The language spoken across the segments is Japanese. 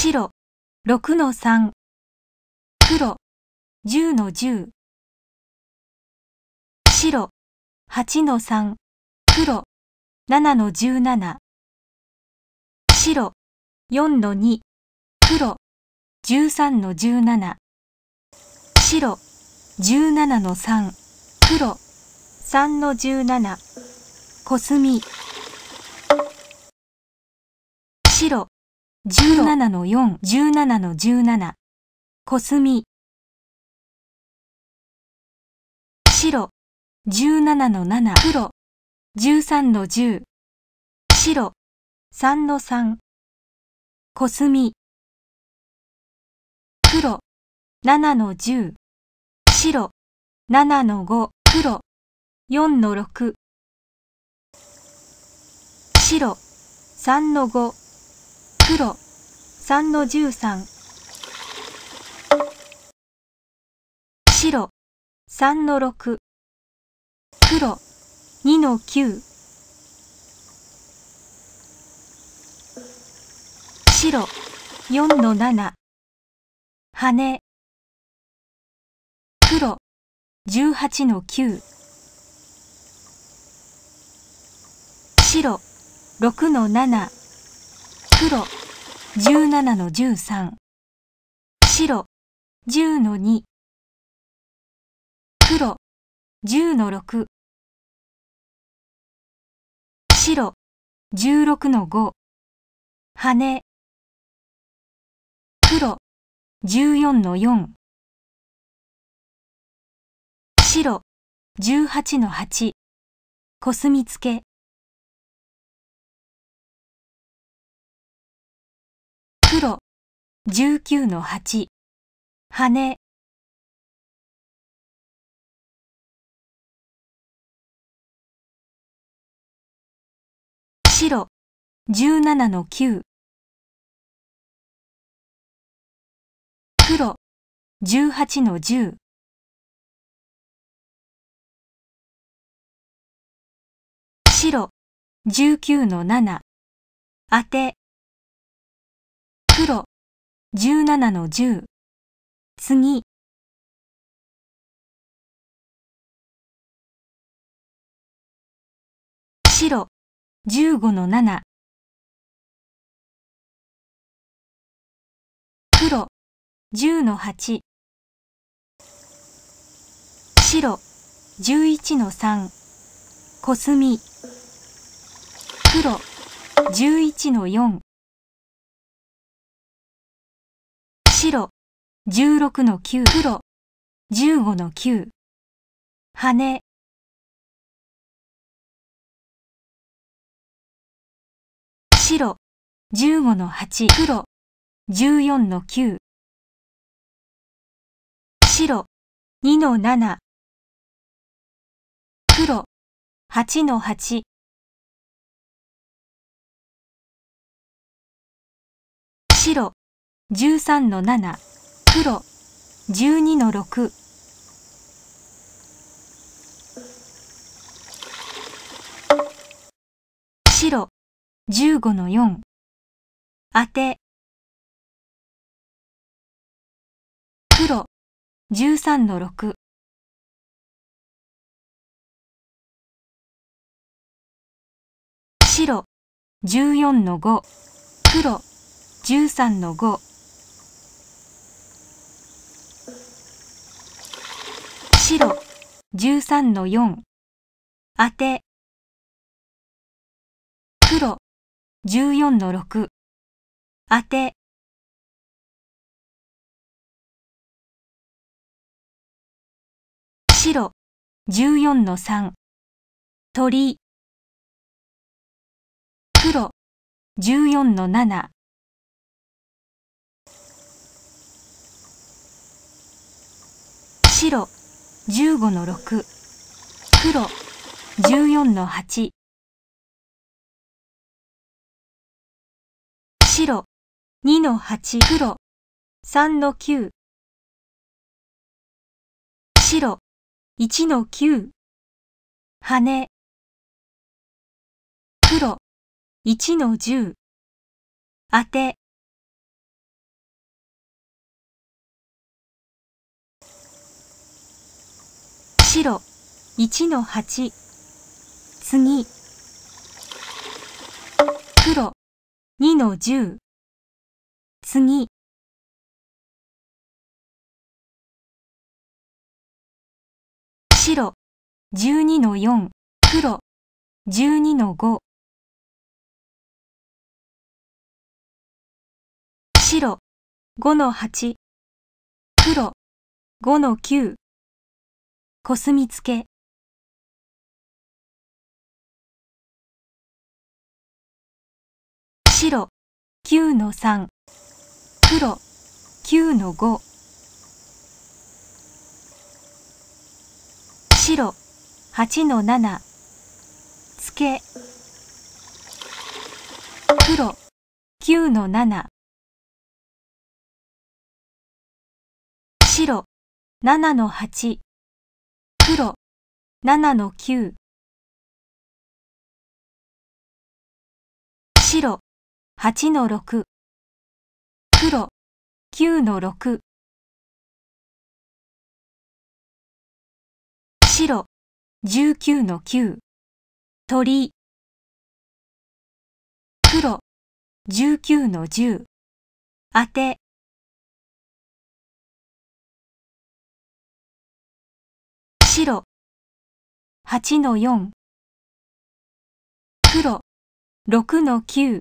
白6の3黒10の10白8の3黒7の17白4の2黒13の17白17の3黒3の17コスミ白17の4、17の17。コスミ。白、17の7。黒、13の10。白、3の3。コスミ。黒、7の10。白、7の5。黒、4の6。白、3の5。黒3の13白3の6黒2の9白4の7羽黒18の9白6の7黒17の13白10の2黒10の6白16の5羽黒14の4白18の8コスミツケ19の8羽白17の9黒18の10白19の7当て黒17の10次白15の7黒10の8白11の3コスミ黒11の4白、16の9、黒、15の9、羽、白、15の8、黒、14の9、白、2の7、黒、8の8、白13の7黒12の6白15の4当て黒13の6白14の5黒13の5白13の4当て黒14の6当て白14の3鳥黒14の7白15の6黒14の8白2の8黒3の9白1の9羽黒1の10当て白一の八次黒二の十次白十二の四黒十二の五白五の八黒五の九コスミツケ白9の3黒9の5白8の7つけ黒9の7白7の8黒7の9白8の6黒9の6白19の9鳥黒19の10当て白八の4黒六の9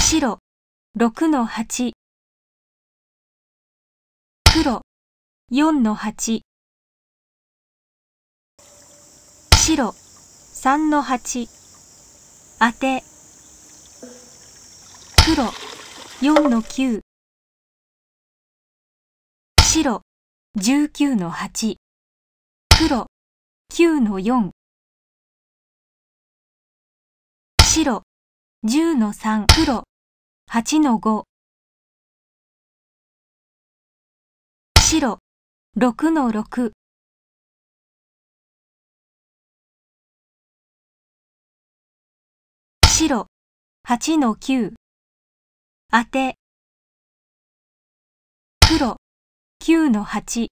白六の8黒4の8白3の8当て黒4の9白19の8黒9の4白10の3黒8の5白6の6白8の9当て黒9-8